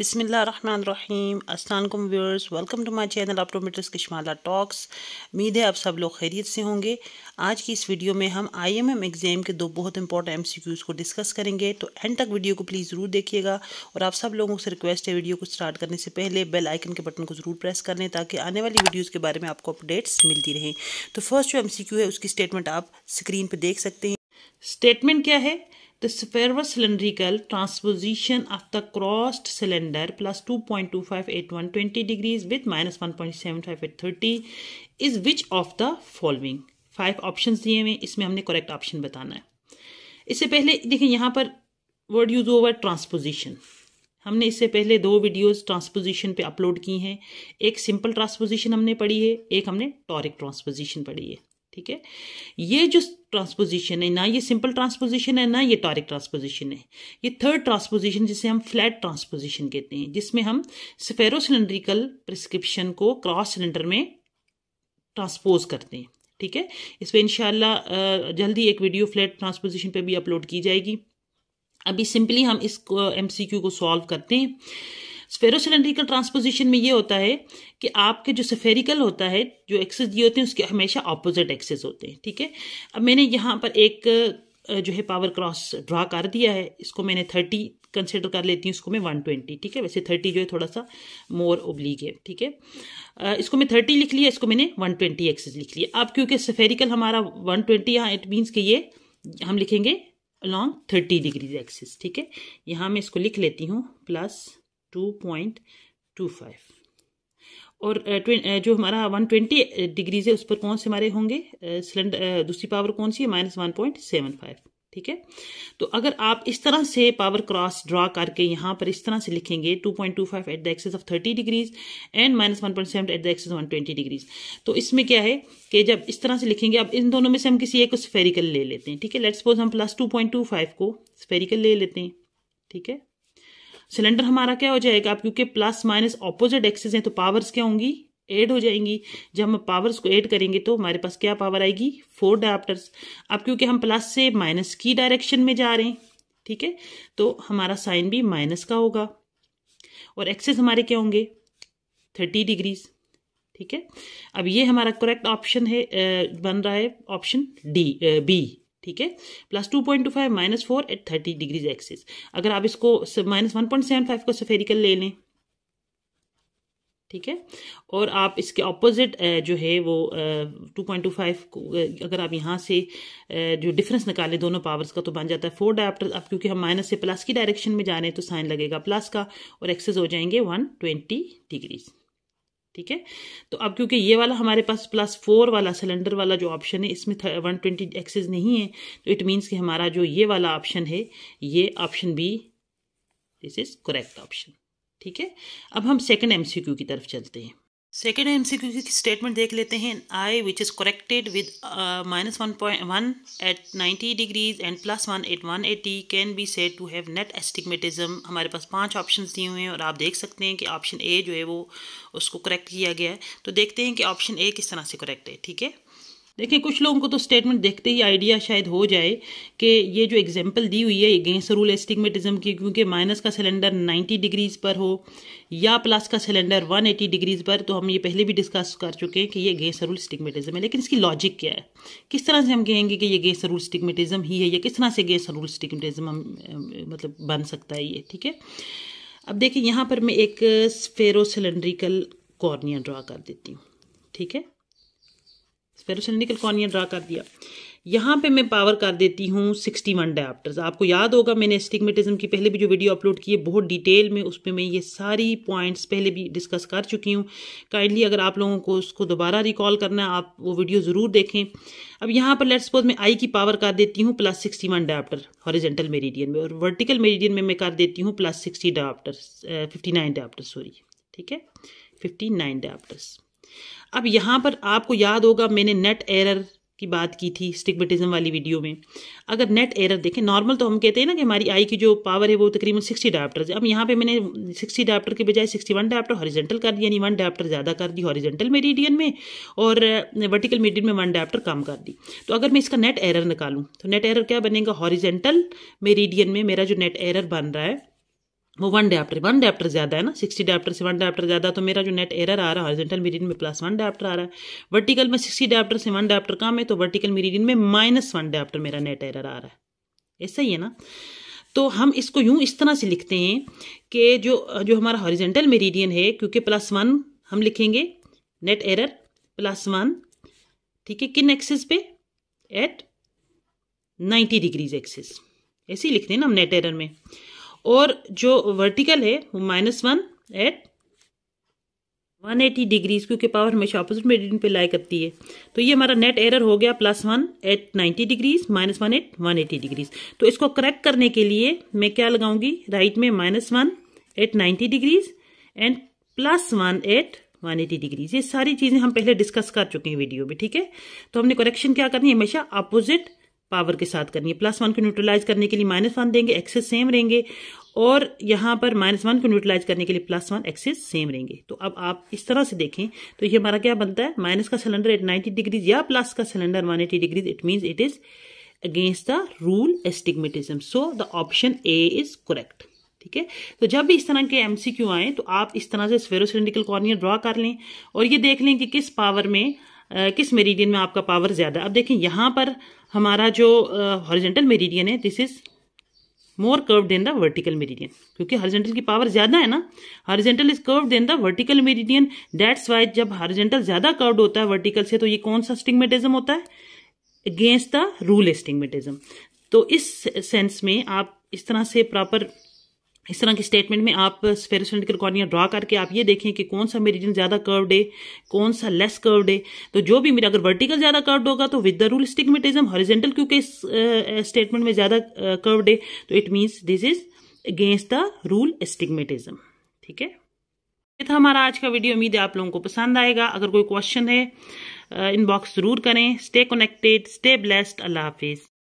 रहीम अस्सलाम viewers welcome to my channel optometrics Kashmala talks उम्मीद है आप सब लोग खैरियत से होंगे आज की इस वीडियो में हम आईएमएम एग्ज़ाम के दो बहुत इंपॉर्टेंट एमसीक्यूज़ को डिस्कस करेंगे तो एंड तक वीडियो को प्लीज़ ज़रूर देखिएगा और आप सब लोगों से रिक्वेस्ट है वीडियो को स्टार्ट करने से पहले बेल आइकन के बटन को ज़रूर प्रेस कर लें ताकि आने वाली वीडियोज़ के बारे में आपको अपडेट्स मिलती रहें तो फर्स्ट जो एम है उसकी स्टेटमेंट आप स्क्रीन पर देख सकते हैं स्टेटमेंट क्या है The sphero-cylindrical transposition of the crossed cylinder plus 2.25 at 120 degrees with minus 1.75 at 30 is which of the following? Five options दिए हुए इसमें हमने करेक्ट ऑप्शन बताना है इससे पहले देखें यहाँ पर वर्ड यूज ओवर ट्रांसपोजिशन हमने इससे पहले दो वीडियोस ट्रांसपोजिशन पे अपलोड की हैं एक सिंपल ट्रांसपोजिशन हमने पढ़ी है एक हमने टॉरिक ट्रांसपोजिशन पढ़ी है ठीक है ये जो ट्रांसपोजिशन है ना ये सिंपल ट्रांसपोजिशन है ना ये टॉरिक ट्रांसपोजिशन है ये थर्ड ट्रांसपोजिशन जिसे हम फ्लैट ट्रांसपोजिशन कहते हैं जिसमें हम स्फेरो सिलेंड्रिकल प्रिस्क्रिप्शन को क्रॉस सिलेंडर में ट्रांसपोज करते हैं ठीक है इस पर इनशाला जल्दी एक वीडियो फ्लैट ट्रांसपोजिशन पर भी अपलोड की जाएगी अभी सिंपली हम इस एम को सॉल्व करते हैं स्फेरो सिलेंड्रिकल ट्रांसपोजिशन में ये होता है कि आपके जो सफेरिकल होता है जो एक्सेस दिए होते हैं उसके हमेशा ऑपोजिट एक्सेस होते हैं ठीक है अब मैंने यहाँ पर एक जो है पावर क्रॉस ड्रा कर दिया है इसको मैंने थर्टी कंसिडर कर लेती हूँ इसको मैं वन ट्वेंटी ठीक है वैसे थर्टी जो है थोड़ा सा मोर ओब्लीग है ठीक है इसको मैं थर्टी लिख लिया इसको मैंने वन ट्वेंटी एक्सेस लिख लिया अब क्योंकि सफेरिकल हमारा वन ट्वेंटी यहाँ इट मीन्स कि ये हम लिखेंगे अलॉन्ग थर्टी डिग्री एक्सेस ठीक है यहाँ मैं इसको लिख लेती हूँ plus two point two five और uh, uh, जो हमारा वन ट्वेंटी डिग्रीज है उस पर कौन से हमारे होंगे सिलेंडर uh, दूसरी पावर कौन सी है minus one point seven five ठीक है तो अगर आप इस तरह से पावर क्रॉस ड्रा करके यहां पर इस तरह से लिखेंगे 2.25 at the axis of 30 degrees and minus one point at the axis one twenty degrees तो इसमें क्या है कि जब इस तरह से लिखेंगे अब इन दोनों में से हम किसी एक को स्फेरिकल ले लेते हैं ठीक है लेट्स सपोज हम प्लस फाइव को स्फेरिकल ले लेते हैं ठीक है सिलेंडर हमारा क्या हो जाएगा अब क्योंकि प्लस माइनस ऑपोजिट एक्सेस हैं तो पावर्स क्या होंगी एड हो जाएंगी जब हम पावर्स को ऐड करेंगे तो हमारे पास क्या पावर आएगी फोर डायप्टर्स अब क्योंकि हम प्लस से माइनस की डायरेक्शन में जा रहे हैं ठीक है तो हमारा साइन भी माइनस का होगा और एक्सेस हमारे क्या होंगे थर्टी डिग्रीज ठीक है अब ये हमारा करेक्ट ऑप्शन है बन रहा है ऑप्शन डी बी ठीक है plus two point two five minus four at thirty degrees axis अगर आप इसको minus one point seven five को सफेरिकल ले लें ठीक है और आप इसके ऑपोजिट जो है वो टू पॉइंट टू फाइव अगर आप यहाँ से जो डिफरेंस निकालें दोनों पावर्स का तो बन जाता है फोर डायप्टर आप क्योंकि हम माइनस से प्लस की डायरेक्शन में जा रहे हैं तो साइन लगेगा प्लस का और एक्सेस हो जाएंगे वन ट्वेंटी डिग्रीज ठीक है तो अब क्योंकि ये वाला हमारे पास प्लस फोर वाला सिलेंडर वाला जो ऑप्शन है इसमें वन ट्वेंटी एक्सेस नहीं है तो इट मीन्स कि हमारा जो ये वाला ऑप्शन है ये option B this is correct option ठीक है अब हम सेकेंड एमसीक्यू की तरफ चलते हैं सेकेंड एम सी क्यू की स्टेटमेंट देख लेते हैं eye which is corrected with minus one point one at ninety degrees and plus one at one eighty can be said to have net astigmatism हमारे पास पांच ऑप्शन दिए हुए हैं और आप देख सकते हैं कि ऑप्शन ए जो है वो उसको करेक्ट किया गया है तो देखते हैं कि ऑप्शन ए किस तरह से करेक्ट है ठीक है देखिए कुछ लोगों को तो स्टेटमेंट देखते ही आइडिया शायद हो जाए कि ये जो एग्जांपल दी हुई है अगेंस्ट रूल एस्टिगमेटिज्म की क्योंकि माइनस का सिलेंडर 90 डिग्रीज पर हो या प्लस का सिलेंडर 180 डिग्रीज पर तो हम ये पहले भी डिस्कस कर चुके हैं कि ये अगेंस्ट रूल स्टिगमेटिज्म है लेकिन इसकी लॉजिक क्या है किस तरह से हम कहेंगे कि ये अगेंस्ट रूल स्टिगमेटिज्म ही है या किस तरह से अगेंस्ट रूल स्टिगमेटिज्म मतलब बन सकता है ये ठीक है अब देखिए यहाँ पर मैं एक फेरो सिलेंड्रिकल कॉर्निया ड्रा कर देती हूँ ठीक है स्पेरोसेंडिकल कॉर्निया ड्रा कर दिया यहाँ पे मैं पावर कर देती हूँ सिक्सटी वन डायप्टर्स आपको याद होगा मैंने स्टिगमेटिज्म की पहले भी जो वीडियो अपलोड की है बहुत डिटेल में उसमें मैं ये सारी पॉइंट्स पहले भी डिस्कस कर चुकी हूँ काइंडली अगर आप लोगों को उसको दोबारा रिकॉल करना है आप वो वीडियो ज़रूर देखें अब यहाँ पर लेट्स सपोज मैं आई की पावर कर देती हूँ plus sixty one dioptre horizontal meridian में और वर्टिकल मेरीडियन में मैं कर देती हूँ plus sixty dioptres fifty nine dioptres sorry ठीक है फिफ्टी नाइन डायप्टर्स अब यहाँ पर आपको याद होगा मैंने नेट एरर की बात की थी स्टिकबिटिज्म वाली वीडियो में अगर नेट एरर देखें नॉर्मल तो हम कहते हैं ना कि हमारी आई की जो पावर है वो तकरीबन सिक्सटी है अब यहाँ पे मैंने सिक्सटी डाप्टर के बजाय सिक्सटी वन डाप्टर हॉरिजेंटल कर दी यानी वन डाप्टर ज़्यादा कर दी हॉरिजेंटल मेरीडियन में और वर्टिकल मीडियन में वन डाप्टर कम कर दी तो अगर मैं इसका नेट एरर निकालूँ तो नेट एरर क्या बनेगा हॉरिजेंटल मेरीडियन में मेरा जो नेट एरर बन रहा है वो वन डायप्टर वन डायप्टर ज़्यादा है ना सिक्सटी डायप्टर से वन डायप्टर ज़्यादा तो मेरा जो नेट एरर आ रहा है हॉरिजेंटल मेरिडियन में प्लस वन डायप्टर आ रहा है वर्टिकल में सिक्सटी डायप्टर से वन डायप्टर कम है तो वर्टिकल मेरिडियन में माइनस वन डायप्टर मेरा नेट एरर आ रहा है ऐसा ही है ना तो हम इसको यूं इस तरह से लिखते हैं कि जो जो हमारा हॉरिजेंटल मेरिडियन है क्योंकि प्लस वन हम लिखेंगे नेट एरर प्लस वन ठीक है किन एक्सिस पे एट नाइन्टी डिग्रीज एक्सिस ऐसे ही लिखते हैं ना हम नेट एरर में और जो वर्टिकल है वो minus one at one eighty degrees क्योंकि पावर हमेशा ऑपोजिट मेरिडियन पे लाई करती है तो ये हमारा नेट एरर हो गया plus one at ninety degrees minus one at one eighty degrees तो इसको करेक्ट करने के लिए मैं क्या लगाऊंगी राइट में minus one at ninety degrees and plus one at one eighty degrees ये सारी चीजें हम पहले डिस्कस कर चुके हैं वीडियो में ठीक है तो हमने करेक्शन क्या करनी है हमेशा अपोजिट पावर के साथ करनी है प्लस वन को न्यूट्रलाइज करने के लिए माइनस वन देंगे एक्सेस सेम रहेंगे और यहाँ पर माइनस वन को न्यूट्रलाइज करने के लिए प्लस वन एक्सेस सेम रहेंगे तो अब आप इस तरह से देखें तो ये हमारा क्या बनता है माइनस का सिलेंडर एट नाइनटी डिग्रीज या प्लस का cylinder one eighty degrees it mean it is against the rule astigmatism so the option A is correct ठीक है तो जब भी इस तरह के एमसीक्यू आए तो आप इस तरह से स्फेरोसिलिंड्रिकल कॉर्नियर ड्रॉ कर लें और ये देख लें कि किस पावर में किस मेरिडियन में आपका पावर ज़्यादा अब देखें यहां पर हमारा जो हॉरिजेंटल मेरिडियन है this is more curve than the vertical meridian क्योंकि हॉरिजेंटल की पावर ज़्यादा है ना horizontal is curve than the vertical meridian that's why जब हॉरिजेंटल ज़्यादा कर्व होता है वर्टिकल से तो ये कौन सा स्टिग्मेटिज्म होता है अगेंस्ट द रूल स्टिंगमेटिज्म तो इस सेंस में आप इस तरह से प्रॉपर इस तरह के स्टेटमेंट में आप फेरिसन क्रिकॉनियाँ ड्रा करके आप ये देखें कि कौन सा मेरिजन ज़्यादा कर्व्ड है कौन सा लेस कर्व्ड है तो जो भी मेरा अगर वर्टिकल ज़्यादा कर्व्ड होगा तो with the rule astigmatism horizontal क्योंकि स्टेटमेंट में ज़्यादा कर्व्ड है तो it means this is against the rule astigmatism ठीक है ये था हमारा आज का वीडियो उम्मीद है आप लोगों को पसंद आएगा अगर कोई क्वेश्चन है इनबॉक्स ज़रूर करें स्टे कनेक्टेड स्टे ब्लेस्ड अल्लाह हाफिज़